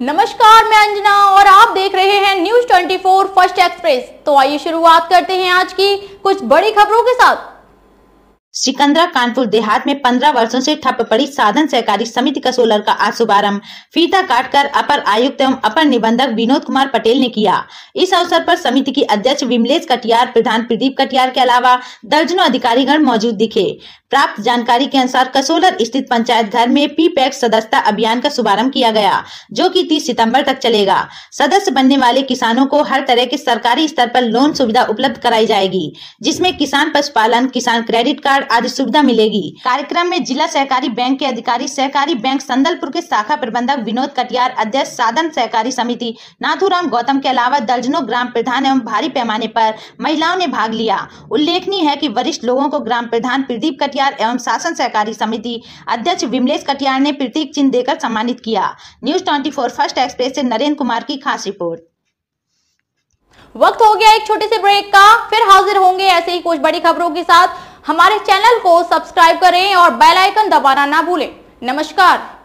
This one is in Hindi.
नमस्कार मैं अंजना और आप देख रहे हैं न्यूज 24 फर्स्ट एक्सप्रेस तो आइए शुरुआत करते हैं आज की कुछ बड़ी खबरों के साथ सिकंदरा कानपुर देहात में पंद्रह वर्षों से ठप पड़ी साधन सहकारी समिति कसोलर का आज शुभारम्भ फीता काटकर अपर आयुक्त एवं अपर निबंधक विनोद कुमार पटेल ने किया इस अवसर पर समिति की अध्यक्ष विमलेश कटियार प्रधान प्रदीप कटियार के अलावा दर्जनों अधिकारीगण मौजूद दिखे प्राप्त जानकारी के अनुसार कसोलर स्थित पंचायत घर में पी पैक सदस्यता अभियान का शुभारंभ किया गया जो कि 30 सितंबर तक चलेगा सदस्य बनने वाले किसानों को हर तरह के सरकारी स्तर पर लोन सुविधा उपलब्ध कराई जाएगी जिसमें किसान पशुपालन किसान क्रेडिट कार्ड आदि सुविधा मिलेगी कार्यक्रम में जिला सहकारी बैंक के अधिकारी सहकारी बैंक संदलपुर के शाखा प्रबंधक विनोद कटियार अध्यक्ष साधन सहकारी समिति नाथूराम गौतम के अलावा दर्जनों ग्राम प्रधान एवं भारी पैमाने आरोप महिलाओं ने भाग लिया उल्लेखनीय है की वरिष्ठ लोगों को ग्राम प्रधान प्रदीप कटियार एवं शासन सहकारी समिति अध्यक्ष विमलेश कटियार ने प्रतीक चिन्ह देकर सम्मानित किया न्यूज ट्वेंटी फर्स्ट एक्सप्रेस से नरेंद्र कुमार की खास रिपोर्ट वक्त हो गया एक छोटे से ब्रेक का फिर हाजिर होंगे ऐसे ही कुछ बड़ी खबरों के साथ हमारे चैनल को सब्सक्राइब करें और बेल आइकन दबाना ना भूलें नमस्कार